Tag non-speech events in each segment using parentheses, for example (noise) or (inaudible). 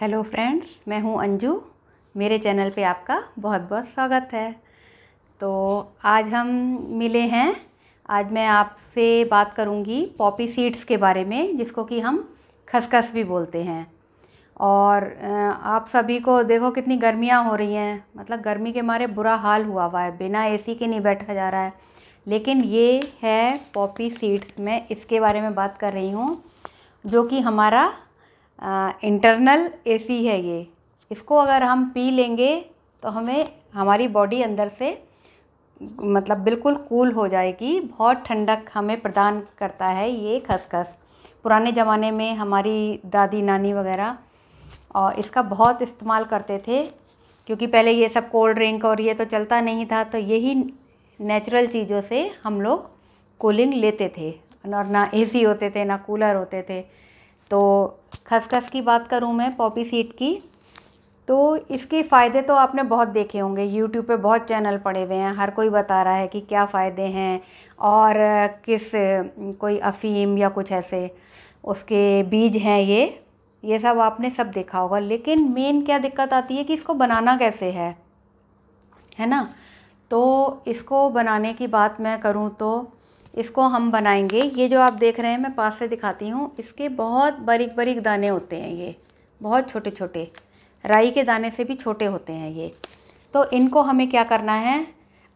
hello friends मैं हूं अंजू मेरे चैनल पे आपका बहुत बहुत स्वागत है तो आज हम मिले हैं आज मैं आपसे बात करूंगी पॉपी सीड्स के बारे में जिसको कि हम खसखस भी बोलते हैं और आप सभी को देखो कितनी गर्मियां हो रही हैं मतलब गर्मी के मारे बुरा हाल हुआ हुआ है बिना एसी के नहीं बैठा जा रहा है लेकिन ये है पॉपी सीड्स मैं इसके बारे में बात कर रही हूँ जो कि हमारा इंटरनल एसी है ये इसको अगर हम पी लेंगे तो हमें हमारी बॉडी अंदर से मतलब बिल्कुल कूल हो जाएगी बहुत ठंडक हमें प्रदान करता है ये खसखस पुराने ज़माने में हमारी दादी नानी वगैरह और इसका बहुत इस्तेमाल करते थे क्योंकि पहले ये सब कोल्ड ड्रिंक और ये तो चलता नहीं था तो यही नेचुरल चीज़ों से हम लोग कूलिंग लेते थे और ना एसी होते थे ना कूलर होते थे तो खसखस की बात करूँ मैं पॉपी सीड की तो इसके फ़ायदे तो आपने बहुत देखे होंगे यूट्यूब पे बहुत चैनल पड़े हुए हैं हर कोई बता रहा है कि क्या फ़ायदे हैं और किस कोई अफ़ीम या कुछ ऐसे उसके बीज हैं ये ये सब आपने सब देखा होगा लेकिन मेन क्या दिक्कत आती है कि इसको बनाना कैसे है है ना तो इसको बनाने की बात मैं करूँ तो इसको हम बनाएंगे ये जो आप देख रहे हैं मैं पास से दिखाती हूँ इसके बहुत बारीक बारीक दाने होते हैं ये बहुत छोटे छोटे राई के दाने से भी छोटे होते हैं ये तो इनको हमें क्या करना है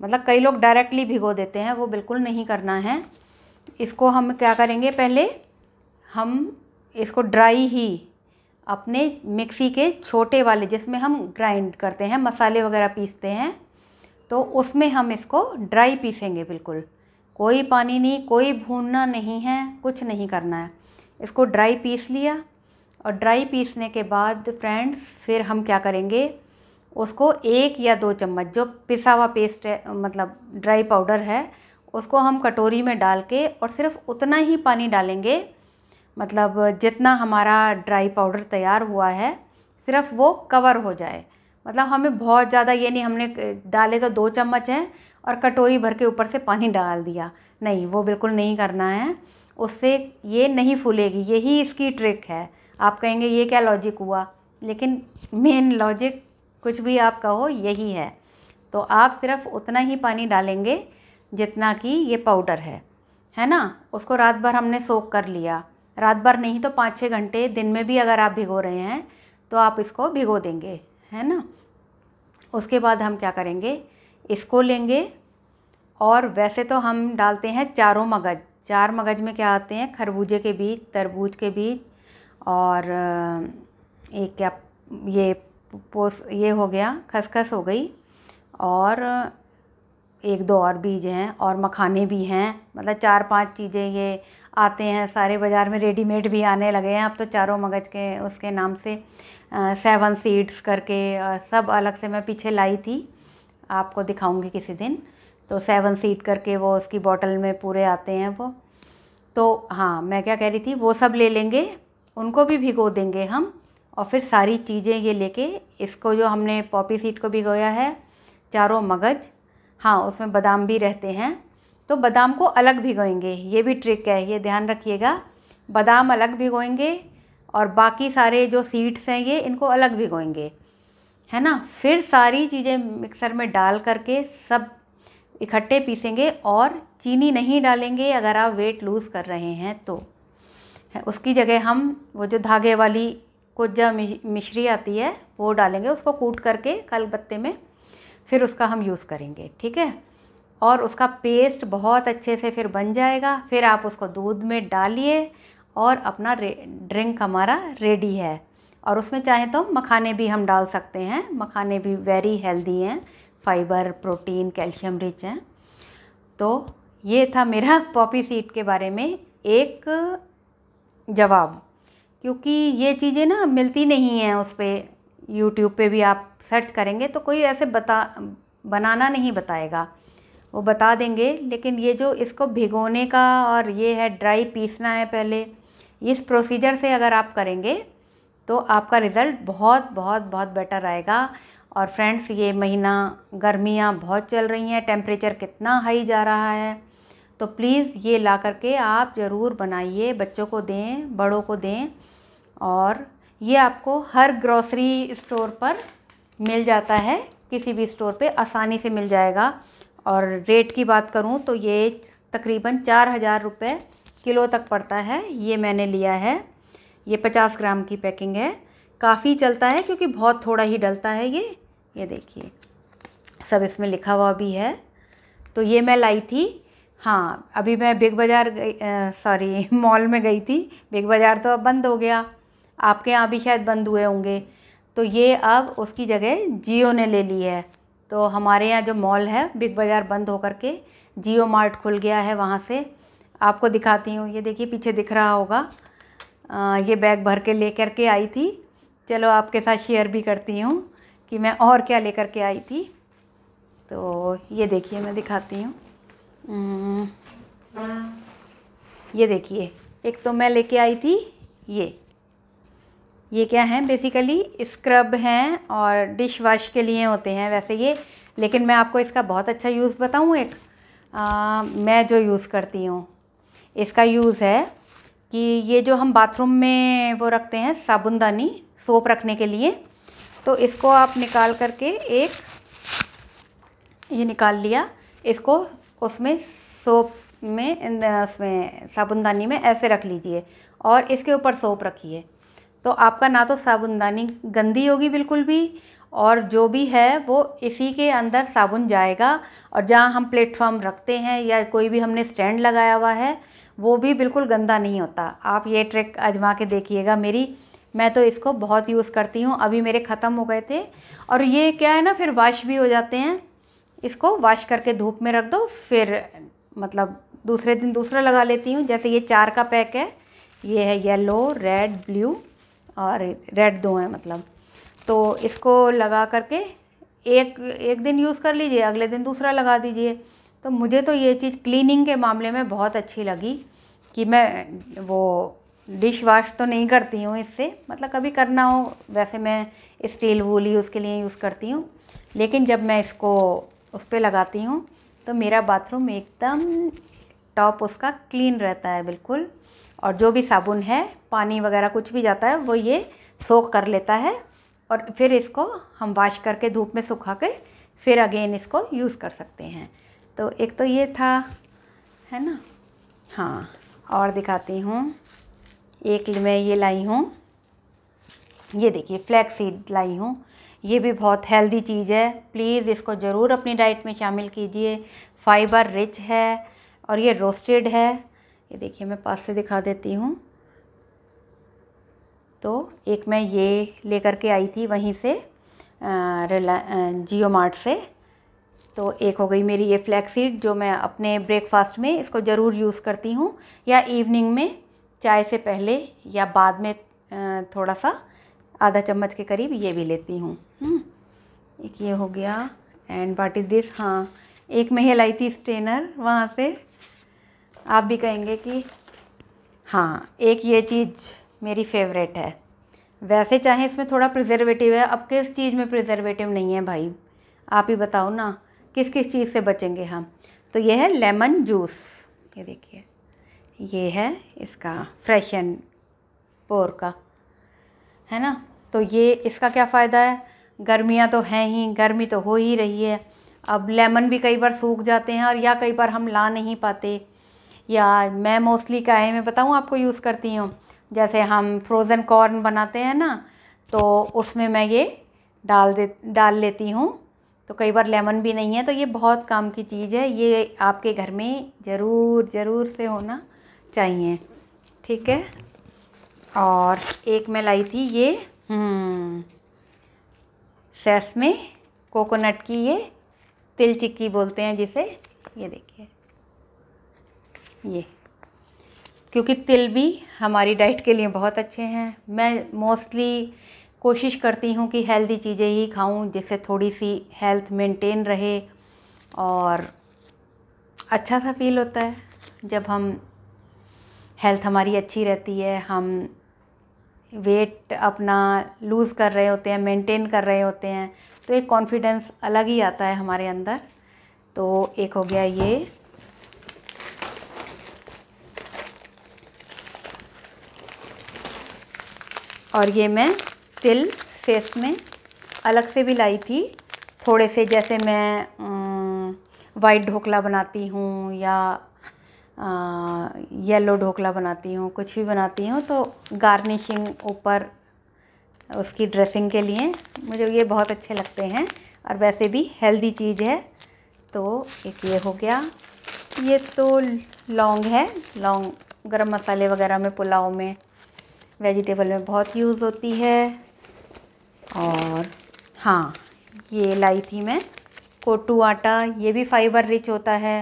मतलब कई लोग डायरेक्टली भिगो देते हैं वो बिल्कुल नहीं करना है इसको हम क्या करेंगे पहले हम इसको ड्राई ही अपने मिक्सी के छोटे वाले जिसमें हम ग्राइंड करते हैं मसाले वगैरह पीसते हैं तो उसमें हम इसको ड्राई पीसेंगे बिल्कुल कोई पानी नहीं कोई भूनना नहीं है कुछ नहीं करना है इसको ड्राई पीस लिया और ड्राई पीसने के बाद फ्रेंड्स फिर हम क्या करेंगे उसको एक या दो चम्मच जो पिसा हुआ पेस्ट है मतलब ड्राई पाउडर है उसको हम कटोरी में डाल के और सिर्फ उतना ही पानी डालेंगे मतलब जितना हमारा ड्राई पाउडर तैयार हुआ है सिर्फ वो कवर हो जाए मतलब हमें बहुत ज़्यादा ये नहीं हमने डाले तो दो चम्मच हैं और कटोरी भर के ऊपर से पानी डाल दिया नहीं वो बिल्कुल नहीं करना है उससे ये नहीं फूलेगी यही इसकी ट्रिक है आप कहेंगे ये क्या लॉजिक हुआ लेकिन मेन लॉजिक कुछ भी आप कहो यही है तो आप सिर्फ उतना ही पानी डालेंगे जितना कि ये पाउडर है है ना उसको रात भर हमने सोख कर लिया रात भर नहीं तो पाँच छः घंटे दिन में भी अगर आप भिगो रहे हैं तो आप इसको भिगो देंगे है ना उसके बाद हम क्या करेंगे इसको लेंगे और वैसे तो हम डालते हैं चारों मगज चार मगज में क्या आते हैं खरबूजे के बीज तरबूज के बीज और एक क्या ये पोस ये हो गया खसखस हो गई और एक दो और बीज हैं और मखाने भी हैं मतलब चार पांच चीज़ें ये आते हैं सारे बाज़ार में रेडीमेड भी आने लगे हैं अब तो चारों मगज के उसके नाम से सेवन सीड्स करके सब अलग से मैं पीछे लाई थी आपको दिखाऊंगी किसी दिन तो सेवन सीड करके वो उसकी बॉटल में पूरे आते हैं वो तो हाँ मैं क्या कह रही थी वो सब ले लेंगे उनको भी भिगो देंगे हम और फिर सारी चीज़ें ये लेके इसको जो हमने पॉपी सीड को भिगोया है चारों मगज हाँ उसमें बादाम भी रहते हैं तो बादाम को अलग भिगोएंगे ये भी ट्रिक है ये ध्यान रखिएगा बादाम अलग भिगोएंगे और बाकी सारे जो सीड्स हैं ये इनको अलग भिगोएंगे है ना फिर सारी चीज़ें मिक्सर में डाल करके सब इकट्ठे पीसेंगे और चीनी नहीं डालेंगे अगर आप वेट लूज़ कर रहे हैं तो उसकी जगह हम वो जो धागे वाली कुजा मिश्री आती है वो डालेंगे उसको कूट करके कल बत्ते में फिर उसका हम यूज़ करेंगे ठीक है और उसका पेस्ट बहुत अच्छे से फिर बन जाएगा फिर आप उसको दूध में डालिए और अपना ड्रिंक हमारा रेडी है और उसमें चाहे तो मखाने भी हम डाल सकते हैं मखाने भी वेरी हेल्दी हैं फाइबर प्रोटीन कैल्शियम रिच हैं तो ये था मेरा पॉपी (laughs) सीड के बारे में एक जवाब क्योंकि ये चीज़ें ना मिलती नहीं हैं उस पर यूट्यूब पे भी आप सर्च करेंगे तो कोई ऐसे बता बनाना नहीं बताएगा वो बता देंगे लेकिन ये जो इसको भिगोने का और ये है ड्राई पीसना है पहले इस प्रोसीजर से अगर आप करेंगे तो आपका रिज़ल्ट बहुत बहुत बहुत बेटर आएगा और फ्रेंड्स ये महीना गर्मियाँ बहुत चल रही हैं टेम्परेचर कितना हाई जा रहा है तो प्लीज़ ये ला करके आप ज़रूर बनाइए बच्चों को दें बड़ों को दें और ये आपको हर ग्रॉसरी स्टोर पर मिल जाता है किसी भी स्टोर पे आसानी से मिल जाएगा और रेट की बात करूँ तो ये तकरीबन चार हज़ार रुपये किलो तक पड़ता है ये मैंने लिया है ये पचास ग्राम की पैकिंग है काफ़ी चलता है क्योंकि बहुत थोड़ा ही डलता है ये ये देखिए सब इसमें लिखा हुआ भी है तो ये मैं लाई थी हाँ अभी मैं बिग बाज़ार सॉरी (laughs) मॉल में गई थी बिग बाज़ार तो अब बंद हो गया आपके यहाँ भी शायद बंद हुए होंगे तो ये अब उसकी जगह जियो ने ले ली है तो हमारे यहाँ जो मॉल है बिग बाज़ार बंद होकर के जियो मार्ट खुल गया है वहाँ से आपको दिखाती हूँ ये देखिए पीछे दिख रहा होगा आ, ये बैग भर के लेकर के आई थी चलो आपके साथ शेयर भी करती हूँ कि मैं और क्या लेकर के आई थी तो ये देखिए मैं दिखाती हूँ ये देखिए एक तो मैं लेके आई थी ये ये क्या है बेसिकली स्क्रब हैं और डिश वॉश के लिए होते हैं वैसे ये लेकिन मैं आपको इसका बहुत अच्छा यूज़ बताऊँ एक आ, मैं जो यूज़ करती हूँ इसका यूज़ है कि ये जो हम बाथरूम में वो रखते हैं साबुनदानी सोप रखने के लिए तो इसको आप निकाल करके एक ये निकाल लिया इसको उसमें सोप में उसमें साबुनदानी में ऐसे रख लीजिए और इसके ऊपर सोप रखिए तो आपका ना तो साबुनदानी गंदी होगी बिल्कुल भी और जो भी है वो इसी के अंदर साबुन जाएगा और जहाँ हम प्लेटफॉर्म रखते हैं या कोई भी हमने स्टैंड लगाया हुआ है वो भी बिल्कुल गंदा नहीं होता आप ये ट्रिक आजमा के देखिएगा मेरी मैं तो इसको बहुत यूज़ करती हूँ अभी मेरे ख़त्म हो गए थे और ये क्या है ना फिर वाश भी हो जाते हैं इसको वाश करके धूप में रख दो फिर मतलब दूसरे दिन दूसरा लगा लेती हूँ जैसे ये चार का पैक है ये है येलो रेड ब्लू और रेड दो हैं मतलब तो इसको लगा करके एक एक दिन यूज़ कर लीजिए अगले दिन दूसरा लगा दीजिए तो मुझे तो ये चीज़ क्लीनिंग के मामले में बहुत अच्छी लगी कि मैं वो डिश वाश तो नहीं करती हूँ इससे मतलब कभी करना हो वैसे मैं स्टील वूल ही उसके लिए यूज़ करती हूँ लेकिन जब मैं इसको उस पर लगाती हूँ तो मेरा बाथरूम एकदम टॉप उसका क्लीन रहता है बिल्कुल और जो भी साबुन है पानी वगैरह कुछ भी जाता है वो ये सोख कर लेता है और फिर इसको हम वाश करके धूप में सुखा के फिर अगेन इसको यूज़ कर सकते हैं तो एक तो ये था है ना हाँ और दिखाती हूँ एक मैं ये लाई हूँ ये देखिए फ्लैक्स सीड लाई हूँ ये भी बहुत हेल्दी चीज़ है प्लीज़ इसको ज़रूर अपनी डाइट में शामिल कीजिए फाइबर रिच है और ये रोस्टेड है ये देखिए मैं पास से दिखा देती हूँ तो एक मैं ये लेकर के आई थी वहीं से रिला जियो मार्ट से तो एक हो गई मेरी ये फ्लैक्सीड जो मैं अपने ब्रेकफास्ट में इसको ज़रूर यूज़ करती हूँ या इवनिंग में चाय से पहले या बाद में थोड़ा सा आधा चम्मच के करीब ये भी लेती हूँ हम्म, एक ये हो गया एंड वाट इज़ दिस हाँ एक महल आई थी स्ट्रेनर वहाँ से आप भी कहेंगे कि हाँ एक ये चीज़ मेरी फेवरेट है वैसे चाहे इसमें थोड़ा प्रिजर्वेटिव है अब किस चीज़ में प्रिजर्वेटिव नहीं है भाई आप ही बताओ ना किस किस चीज़ से बचेंगे हम तो ये है लेमन जूस ये देखिए ये है इसका फ्रेश एंड पोर का है ना तो ये इसका क्या फ़ायदा है गर्मियाँ तो हैं ही गर्मी तो हो ही रही है अब लेमन भी कई बार सूख जाते हैं और या कई बार हम ला नहीं पाते या मैं मोस्टली है मैं बताऊँ आपको यूज़ करती हूँ जैसे हम फ्रोज़न कॉर्न बनाते हैं ना तो उसमें मैं ये डाल दे डाल लेती हूँ तो कई बार लेमन भी नहीं है तो ये बहुत काम की चीज़ है ये आपके घर में ज़रूर ज़रूर से होना चाहिए ठीक है और एक मैं लाई थी ये हम्म, सेस में कोकोनट की ये तिल चिक्की बोलते हैं जिसे ये देखिए ये क्योंकि तिल भी हमारी डाइट के लिए बहुत अच्छे हैं मैं मोस्टली कोशिश करती हूँ कि हेल्दी चीज़ें ही खाऊं जिससे थोड़ी सी हेल्थ मेंटेन रहे और अच्छा सा फील होता है जब हम हेल्थ हमारी अच्छी रहती है हम वेट अपना लूज़ कर रहे होते हैं मेंटेन कर रहे होते हैं तो एक कॉन्फिडेंस अलग ही आता है हमारे अंदर तो एक हो गया ये और ये मैं तिल फेस में अलग से भी लाई थी थोड़े से जैसे मैं वाइट ढोकला बनाती हूँ या येलो ढोकला बनाती हूँ कुछ भी बनाती हूँ तो गार्निशिंग ऊपर उसकी ड्रेसिंग के लिए मुझे ये बहुत अच्छे लगते हैं और वैसे भी हेल्दी चीज़ है तो एक ये हो गया ये तो लौंग है लौंग गरम मसाले वगैरह में पुलाव में वेजिटेबल में बहुत यूज़ होती है और हाँ ये लाई थी मैं कोटू आटा ये भी फाइबर रिच होता है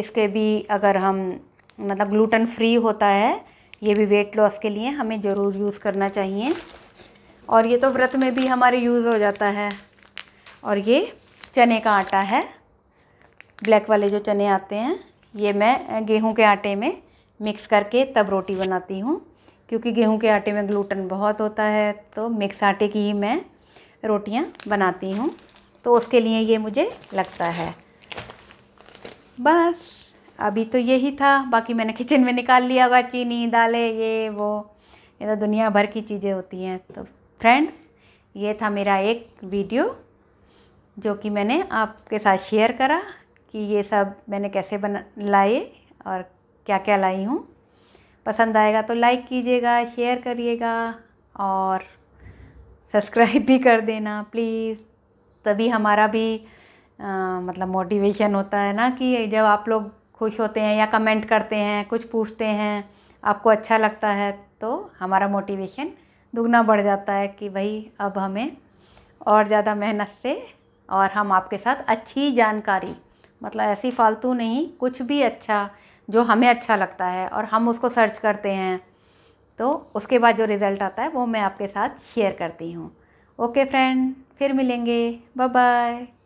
इसके भी अगर हम मतलब ग्लूटन फ्री होता है ये भी वेट लॉस के लिए हमें ज़रूर यूज़ करना चाहिए और ये तो व्रत में भी हमारे यूज़ हो जाता है और ये चने का आटा है ब्लैक वाले जो चने आते हैं ये मैं गेहूं के आटे में मिक्स करके तब रोटी बनाती हूँ क्योंकि गेहूं के आटे में ग्लूटन बहुत होता है तो मिक्स आटे की ही मैं रोटियां बनाती हूँ तो उसके लिए ये मुझे लगता है बस अभी तो यही था बाकी मैंने किचन में निकाल लिया होगा चीनी दालें ये वो ये तो दुनिया भर की चीज़ें होती हैं तो फ्रेंड ये था मेरा एक वीडियो जो कि मैंने आपके साथ शेयर करा कि ये सब मैंने कैसे बना लाए और क्या क्या लाई हूँ पसंद आएगा तो लाइक कीजिएगा शेयर करिएगा और सब्सक्राइब भी कर देना प्लीज़ तभी हमारा भी आ, मतलब मोटिवेशन होता है ना कि जब आप लोग खुश होते हैं या कमेंट करते हैं कुछ पूछते हैं आपको अच्छा लगता है तो हमारा मोटिवेशन दुगना बढ़ जाता है कि भाई अब हमें और ज़्यादा मेहनत से और हम आपके साथ अच्छी जानकारी मतलब ऐसी फालतू नहीं कुछ भी अच्छा जो हमें अच्छा लगता है और हम उसको सर्च करते हैं तो उसके बाद जो रिज़ल्ट आता है वो मैं आपके साथ शेयर करती हूँ ओके फ्रेंड फिर मिलेंगे बाय बाय